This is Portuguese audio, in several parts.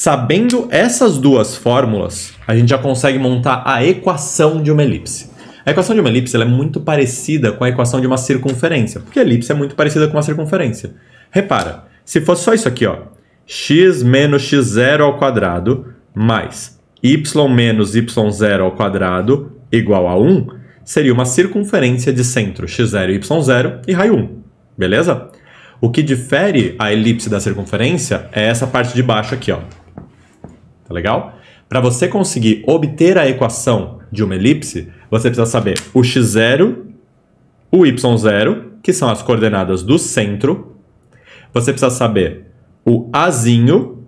Sabendo essas duas fórmulas, a gente já consegue montar a equação de uma elipse. A equação de uma elipse é muito parecida com a equação de uma circunferência, porque a elipse é muito parecida com uma circunferência. Repara, se fosse só isso aqui, ó, x menos x0 ao quadrado mais y menos y0 ao quadrado igual a 1, seria uma circunferência de centro x0 e y0 e raio 1, beleza? O que difere a elipse da circunferência é essa parte de baixo aqui, ó, tá legal? Para você conseguir obter a equação de uma elipse, você precisa saber o x0, o y0, que são as coordenadas do centro. Você precisa saber o azinho,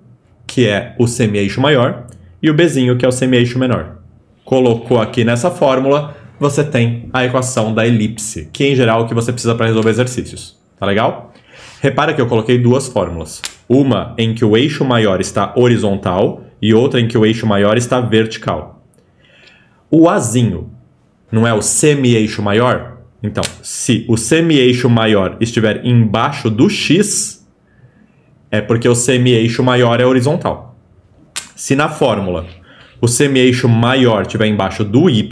que é o semi-eixo maior, e o bzinho, que é o semi-eixo menor. Colocou aqui nessa fórmula, você tem a equação da elipse, que em geral é o que você precisa para resolver exercícios. Tá legal? Repara que eu coloquei duas fórmulas. Uma em que o eixo maior está horizontal e outra em que o eixo maior está vertical. O azinho não é o semi-eixo maior? Então, se o semi-eixo maior estiver embaixo do x, é porque o semi-eixo maior é horizontal. Se na fórmula o semi-eixo maior estiver embaixo do y,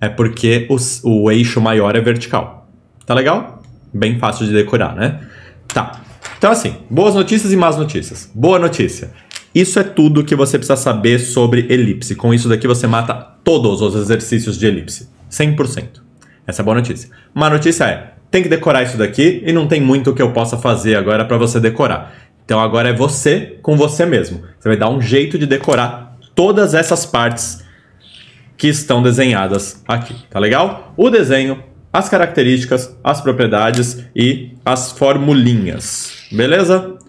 é porque o, o eixo maior é vertical. Tá legal? bem fácil de decorar, né? Tá. Então, assim, boas notícias e más notícias. Boa notícia. Isso é tudo que você precisa saber sobre elipse. Com isso daqui você mata todos os exercícios de elipse. 100%. Essa é a boa notícia. Má notícia é, tem que decorar isso daqui e não tem muito que eu possa fazer agora para você decorar. Então agora é você com você mesmo. Você vai dar um jeito de decorar todas essas partes que estão desenhadas aqui, tá legal? O desenho as características, as propriedades e as formulinhas. Beleza?